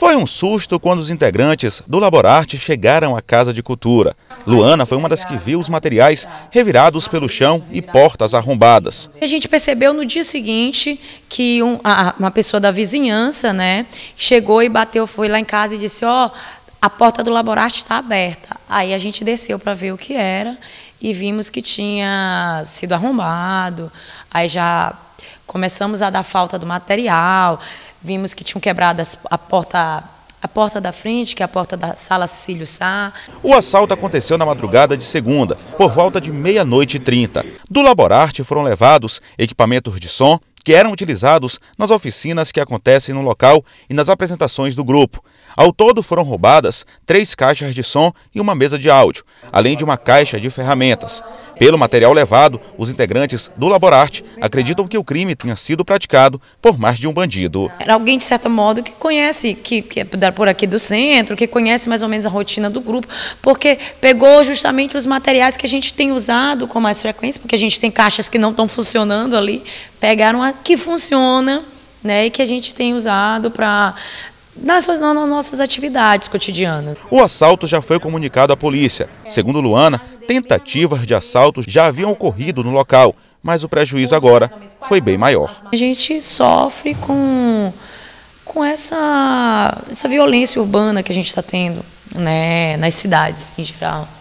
Foi um susto quando os integrantes do Laborarte chegaram à Casa de Cultura. Luana foi uma das que viu os materiais revirados pelo chão e portas arrombadas. A gente percebeu no dia seguinte que um, a, uma pessoa da vizinhança né, chegou e bateu, foi lá em casa e disse, ó, oh, a porta do Laborarte está aberta. Aí a gente desceu para ver o que era e vimos que tinha sido arrombado. Aí já começamos a dar falta do material, Vimos que tinham quebrado a porta a porta da frente, que é a porta da sala Cílio Sá. O assalto aconteceu na madrugada de segunda, por volta de meia-noite e trinta. Do Laborarte foram levados equipamentos de som, que eram utilizados nas oficinas que acontecem no local e nas apresentações do grupo. Ao todo foram roubadas três caixas de som e uma mesa de áudio, além de uma caixa de ferramentas. Pelo material levado, os integrantes do Laborarte acreditam que o crime tenha sido praticado por mais de um bandido. Era alguém, de certo modo, que conhece, que, que é por aqui do centro, que conhece mais ou menos a rotina do grupo, porque pegou justamente os materiais que a gente tem usado com mais frequência, porque a gente tem caixas que não estão funcionando ali, pegaram as que funciona, né? E que a gente tem usado para nas, nas nossas atividades cotidianas. O assalto já foi comunicado à polícia. Segundo Luana, tentativas de assaltos já haviam ocorrido no local, mas o prejuízo agora foi bem maior. A gente sofre com, com essa, essa violência urbana que a gente está tendo né, nas cidades em geral.